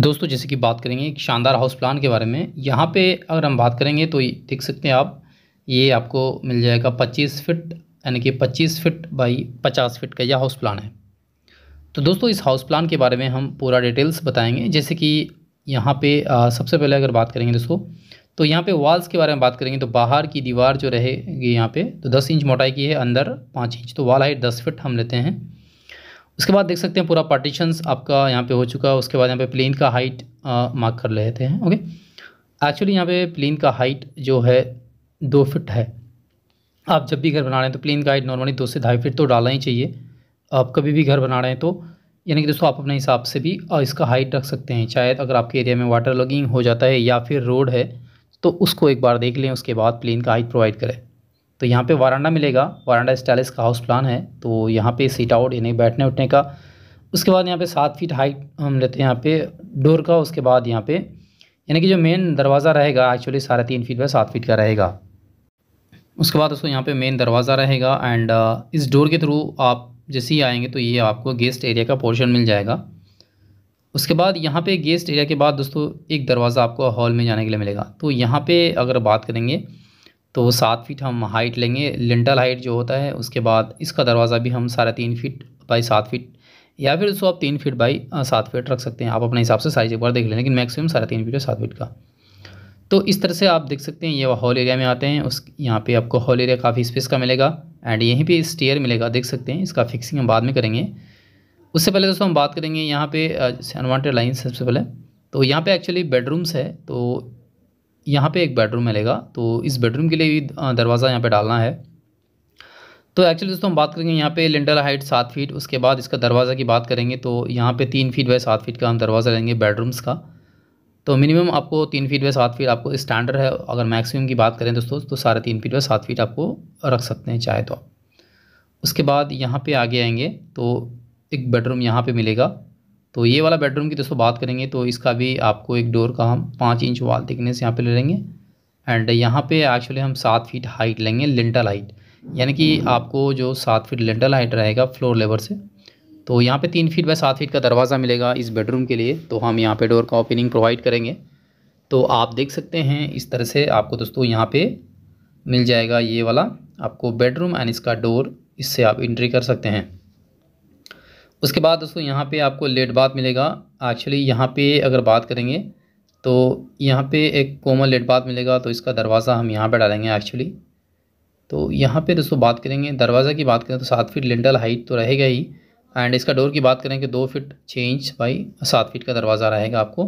दोस्तों जैसे कि बात करेंगे एक शानदार हाउस प्लान के बारे में यहाँ पे अगर हम बात करेंगे तो देख सकते हैं आप ये आपको मिल जाएगा 25 फिट यानी कि 25 फिट बाई 50 फिट का यह हाउस प्लान है तो दोस्तों इस हाउस प्लान के बारे में हम पूरा डिटेल्स बताएंगे जैसे कि यहाँ पे आ, सबसे पहले अगर बात करेंगे दोस्तों तो यहाँ पे वॉल्स के बारे में बात करेंगे तो बाहर की दीवार जो रहेगी यहाँ पे तो दस इंच मोटाई की है अंदर पाँच इंच तो वॉल हाइट दस फिट हम लेते हैं उसके बाद देख सकते हैं पूरा पार्टीशंस आपका यहाँ पे हो चुका है उसके बाद यहाँ पे प्लेन का हाइट मार्क कर लेते हैं ओके एक्चुअली यहाँ पे प्लेन का हाइट जो है दो फिट है आप जब भी घर बना रहे हैं तो प्लेन का हाइट नॉर्मली दो से ढाई फिट तो डालना ही चाहिए आप कभी भी घर बना रहे हैं तो यानी कि दोस्तों आप अपने हिसाब से भी इसका हाइट रख सकते हैं शायद अगर आपके एरिया में वाटर लॉगिंग हो जाता है या फिर रोड है तो उसको एक बार देख लें उसके बाद प्लेन का हाइट प्रोवाइड करें तो यहाँ पे वारांडा मिलेगा वारांडा स्टाइलिस का हाउस प्लान है तो यहाँ पे सीट आउट यानी बैठने उठने का उसके बाद यहाँ पे सात फीट हाइट हम लेते हैं यहाँ पे डोर का उसके बाद यहाँ पे यानी कि जो मेन दरवाज़ा रहेगा एक्चुअली साढ़े तीन फीट बाय सात फीट का रहेगा उसके बाद उसको यहाँ पर मेन दरवाज़ा रहेगा एंड uh, इस डोर के थ्रू आप जैसे ही आएंगे तो ये आपको गेस्ट एरिया का पोर्शन मिल जाएगा उसके बाद यहाँ पे गेस्ट एरिया के बाद दोस्तों एक दरवाज़ा आपको हॉल में जाने के लिए मिलेगा तो यहाँ पे अगर बात करेंगे तो सात फीट हम हाइट लेंगे लिंटल हाइट जो होता है उसके बाद इसका दरवाज़ा भी हम साढ़े तीन फीट बाई सात फीट या फिर उसको आप तीन फीट बाई सात फीट रख सकते हैं आप अपने हिसाब से साइज़ एक बार देख लें लेकिन मैक्सिमम साढ़े तीन फीट और सात फीट का तो इस तरह से आप देख सकते हैं ये हॉल एरिया में आते हैं उस यहाँ पर आपको हॉल एरिया काफ़ी स्पेस का मिलेगा एंड यहीं पर स्टेयर मिलेगा देख सकते हैं इसका फिक्सिंग हम बाद में करेंगे उससे पहले दोस्तों हम बात करेंगे यहाँ पे अनवान्टेड लाइन सबसे पहले तो यहाँ पे एक्चुअली बेडरूम्स है तो यहाँ पे एक बेडरूम मिलेगा तो इस बेडरूम के लिए भी दरवाज़ा यहाँ पे डालना है तो एक्चुअली दोस्तों हम बात करेंगे यहाँ पे लिंडल हाइट सात फीट उसके बाद इसका दरवाज़ा की बात करेंगे तो यहाँ पे तीन फीट बाय सात फीट का हम दरवाज़ा लेंगे बेडरूम्स का तो मिनिमम आपको तीन फीट बाय सात फीट आपको स्टैंडर्ड है अगर मैक्सिमम की बात करें दोस्तों तो साढ़े तीन फीट बाय सात फीट आपको रख सकते हैं चाहे तो आप उसके बाद यहाँ पर आगे आएंगे तो एक बेडरूम यहाँ पर मिलेगा तो ये वाला बेडरूम की दोस्तों बात करेंगे तो इसका भी आपको एक डोर का हम पाँच इंच वाल थिकनेस यहाँ पे ले लेंगे एंड यहाँ पे एक्चुअली हम सात फीट हाइट लेंगे लिंटल हाइट यानी कि आपको जो सात फीट लिंटल हाइट रहेगा फ्लोर लेवर से तो यहाँ पे तीन फीट बाय सात फीट का दरवाज़ा मिलेगा इस बेडरूम के लिए तो हम यहाँ पर डोर का ओपनिंग प्रोवाइड करेंगे तो आप देख सकते हैं इस तरह से आपको दोस्तों यहाँ पर मिल जाएगा ये वाला आपको बेडरूम एंड इसका डोर इससे आप इंट्री कर सकते हैं उसके बाद दोस्तों यहाँ पे आपको लेट बात मिलेगा एक्चुअली यहाँ पे अगर बात करेंगे तो यहाँ पे एक कोमल लेट बात मिलेगा तो इसका दरवाज़ा हम यहाँ पे डालेंगे एक्चुअली तो यहाँ पे दोस्तों बात करेंगे दरवाज़ा की बात करें तो सात फीट लिंटल हाइट तो रहेगा ही एंड इसका डोर की बात करें कि दो फिट छः इंच बाई सात फिट का दरवाज़ा रहेगा आपको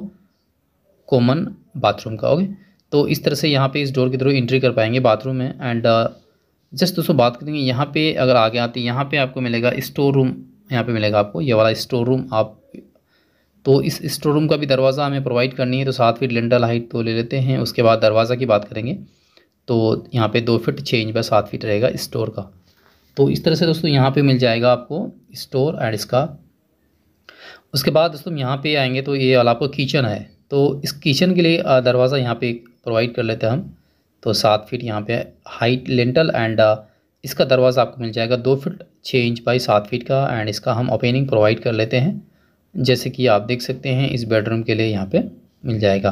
कॉमन बाथरूम का ओके तो इस तरह से यहाँ पर इस डोर के थ्रू एंट्री कर पाएंगे बाथरूम में एंड जस्ट uh, दोस्तों बात करेंगे यहाँ पे अगर आगे आते यहाँ पे आपको मिलेगा स्टोर रूम यहाँ पे मिलेगा आपको ये वाला स्टोर रूम आप तो इस स्टोर रूम का भी दरवाज़ा हमें प्रोवाइड करनी है तो सात फीट लेंडल हाइट तो ले लेते हैं उसके बाद दरवाज़ा की बात करेंगे तो यहाँ पे दो फीट छः इंच बाय सात फीट रहेगा स्टोर का तो इस तरह से दोस्तों यहाँ पे मिल जाएगा आपको स्टोर एंड इसका उसके बाद दोस्तों यहाँ पर आएँगे तो ये वाला आपका किचन है तो इस किचन के लिए दरवाज़ा यहाँ पे प्रोवाइड कर लेते हैं हम तो सात फीट यहाँ पे हाइट लेंटल एंड इसका दरवाज़ा आपको मिल जाएगा दो फिट छः इंच बाई सात फिट का एंड इसका हम ओपनिंग प्रोवाइड कर लेते हैं जैसे कि आप देख सकते हैं इस बेडरूम के लिए यहाँ पे मिल जाएगा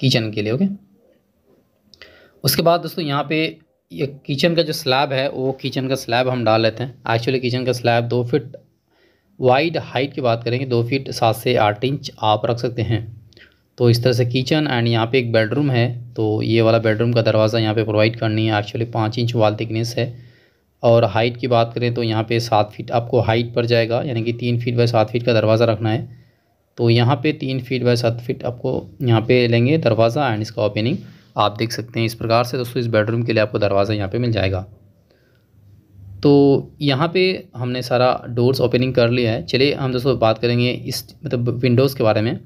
किचन के लिए ओके उसके बाद दोस्तों यहाँ पे ये किचन का जो स्लैब है वो किचन का स्लैब हम डाल लेते हैं एक्चुअली किचन का स्लैब दो फिट वाइड हाइट की बात करेंगे दो फीट सात से आठ इंच आप रख सकते हैं तो इस तरह से किचन एंड यहाँ पे एक बेडरूम है तो ये वाला बेडरूम का दरवाज़ा यहाँ पे प्रोवाइड करनी है एक्चुअली पाँच इंच वाल थिकनेस है और हाइट की बात करें तो यहाँ पे सात फीट आपको हाइट पर जाएगा यानी कि तीन फीट बाय सात फीट का दरवाज़ा रखना है तो यहाँ पे तीन फीट बाय सात फीट आपको यहाँ पे लेंगे दरवाज़ा एंड इसका ओपनिंग आप देख सकते हैं इस प्रकार से दोस्तों इस बेडरूम के लिए आपको दरवाज़ा यहाँ पर मिल जाएगा तो यहाँ पर हमने सारा डोर्स ओपनिंग कर लिया है चलिए हम दोस्तों बात करेंगे इस मतलब विंडोज़ के बारे में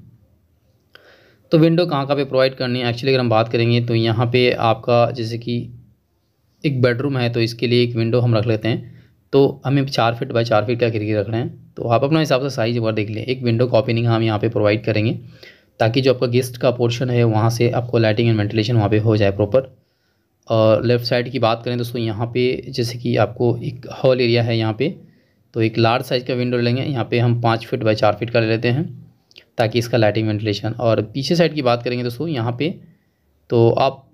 तो विंडो कहाँ कहाँ पे प्रोवाइड करनी है एक्चुअली अगर हम बात करेंगे तो यहाँ पे आपका जैसे कि एक बेडरूम है तो इसके लिए एक विंडो हम रख लेते हैं तो हमें चार फिट बाय चार फिट का खिड़की रख रहे हैं तो आप अपना हिसाब से साइज वगैरह देख लें एक विंडो कॉपिनिंग हम यहाँ पर प्रोवाइड करेंगे ताकि जो आपका गेस्ट का पोर्शन है वहाँ से आपको लाइटिंग एंड वेंटिलेशन वहाँ पर हो जाए प्रॉपर और लेफ़्ट साइड की बात करें दोस्तों यहाँ पे जैसे कि आपको एक हॉल एरिया है यहाँ पे तो एक लार्ज साइज़ का विंडो लेंगे यहाँ पे हम पाँच फीट बाई चार फीट का ले लेते हैं ताकि इसका लाइटिंग वेंटिलेशन और पीछे साइड की बात करेंगे दोस्तों यहाँ पे तो आप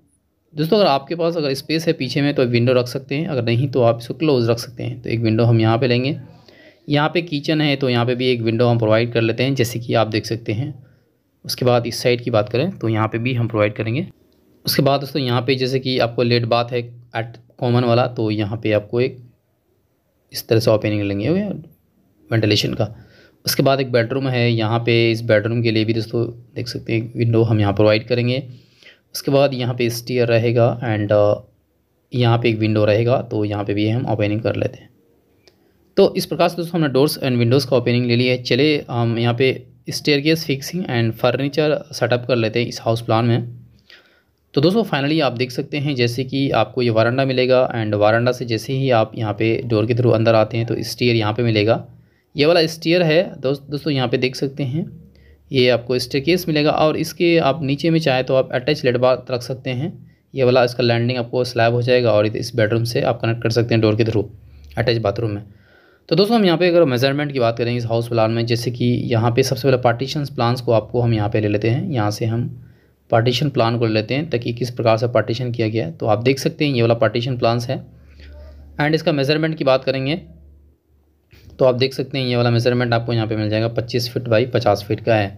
दोस्तों अगर आपके पास अगर स्पेस है पीछे में तो विंडो रख सकते हैं अगर नहीं तो आप इसको क्लोज रख सकते हैं तो एक विंडो हम यहाँ पे लेंगे यहाँ पे किचन है तो यहाँ पे भी एक विंडो हम प्रोवाइड कर लेते हैं जैसे कि आप देख सकते हैं उसके बाद इस साइड की बात करें तो यहाँ पर भी हम प्रोवाइड करेंगे उसके बाद दोस्तों यहाँ पर जैसे कि आपको लेट बात है एट कॉमन वाला तो यहाँ पर आपको एक इस तरह से ओपनिंग लेंगे वेंटिलेशन का उसके बाद एक बेडरूम है यहाँ पे इस बेडरूम के लिए भी दोस्तों देख सकते हैं विंडो हम यहाँ प्रोवाइड करेंगे उसके बाद यहाँ पे स्टीयर रहेगा एंड uh, यहाँ पे एक विंडो रहेगा तो यहाँ पे भी हम ओपनिंग कर लेते हैं तो इस प्रकार से दोस्तों हमने डोर्स एंड विंडोज़ का ओपनिंग ले लिया है चले हम यहाँ पे staircase fixing and furniture setup कर लेते हैं इस हाउस प्लान में तो दोस्तों फाइनली आप देख सकते हैं जैसे कि आपको ये वारंडा मिलेगा एंड वारंडा से जैसे ही आप यहाँ पे डोर के थ्रू अंदर आते हैं तो स्टेयर यहाँ पर मिलेगा ये वाला स्टेयर है दोस्त दोस्तों यहाँ पे देख सकते हैं ये आपको स्टेकेस मिलेगा और इसके आप नीचे में चाहे तो आप अटैच लेट बार रख सकते हैं ये वाला इसका लैंडिंग आपको स्लैब हो जाएगा और इस बेडरूम से आप कनेक्ट कर सकते हैं डोर के थ्रू अटैच बाथरूम में तो दोस्तों हम यहाँ पे अगर मेजरमेंट की बात करें इस हाउस प्लान में जैसे कि यहाँ पे सबसे पहले पार्टीशन प्लान्स को आपको हम यहाँ पे ले लेते हैं यहाँ से हम पार्टीशन प्लान को ले लेते हैं ताकि किस प्रकार से पार्टीशन किया गया है तो आप देख सकते हैं ये वाला पार्टीशन प्लान्स है एंड इसका मेजरमेंट की बात करेंगे तो आप देख सकते हैं ये वाला मेजरमेंट आपको यहाँ पे मिल जाएगा 25 फीट बाई 50 फीट का है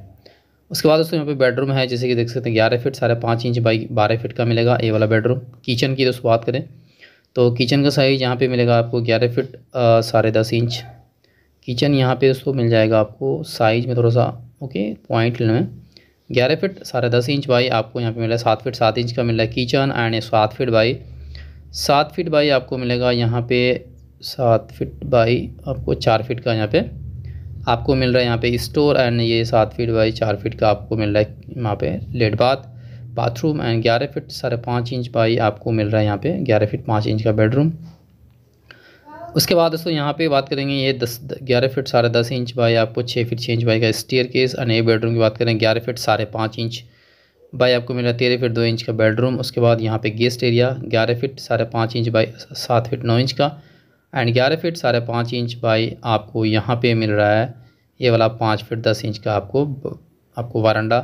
उसके बाद दोस्तों यहाँ पे बेडरूम है जैसे कि देख सकते हैं ग्यारह फीट साढ़े पाँच इंच बाई बारह फीट का मिलेगा ये वाला बेडरूम किचन की दोस्तों बात करें तो किचन का साइज़ यहाँ पर मिलेगा आपको ग्यारह फिट साढ़े दस इंच किचन यहाँ पर दोस्तों मिल जाएगा आपको साइज़ में थोड़ा सा ओके पॉइंट में ग्यारह फिट साढ़े दस इंच बाई आपको यहाँ मिल रहा है सात फिट सात इंच का मिल रहा है किचन एंड सात फिट बाई सात फिट बाई आपको मिलेगा यहाँ पे सात फिट बाई आपको चार फिट का यहाँ पे आपको मिल रहा है यहाँ पे स्टोर एंड ये सात फिट बाई चार फिट का आपको मिल रहा है यहाँ पे लेट बाथ बाथरूम एंड ग्यारह फिट साढ़े पाँच इंच बाई आपको मिल रहा है यहाँ पे ग्यारह फिट पाँच इंच का बेडरूम उसके बाद दोस्तों यहाँ पे बात करेंगे ये दस ग्यारह फिट साढ़े दस इंच बाई आपको छः फिट छः इंच बाई का staircase and a bedroom की बात करें ग्यारह फिट साढ़े पाँच इंच बाई आपको मिल रहा है तेरह फिट दो इंच का बेडरूम उसके बाद यहाँ पे गेस्ट एरिया ग्यारह फिट साढ़े पाँच इंच बाई सात फिट नौ इंच का एंड ग्यारह फिट साढ़े पाँच इंच बाई आपको यहाँ पे मिल रहा है ये वाला पाँच फिट दस इंच का आपको आपको वारंडा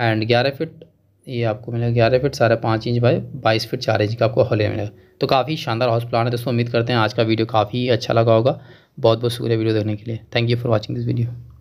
एंड ग्यारह फिट ये आपको मिलेगा ग्यारह फिट साढ़े पाँच इंच बाई बाईस फिट चार इंच का आपको हॉले मिलेगा तो काफ़ी शानदार हाउस प्लान है दोस्तों उम्मीद करते हैं आज का वीडियो काफ़ी अच्छा लगा होगा बहुत बहुत शुक्रिया वीडियो देखने के लिए thank you for watching this video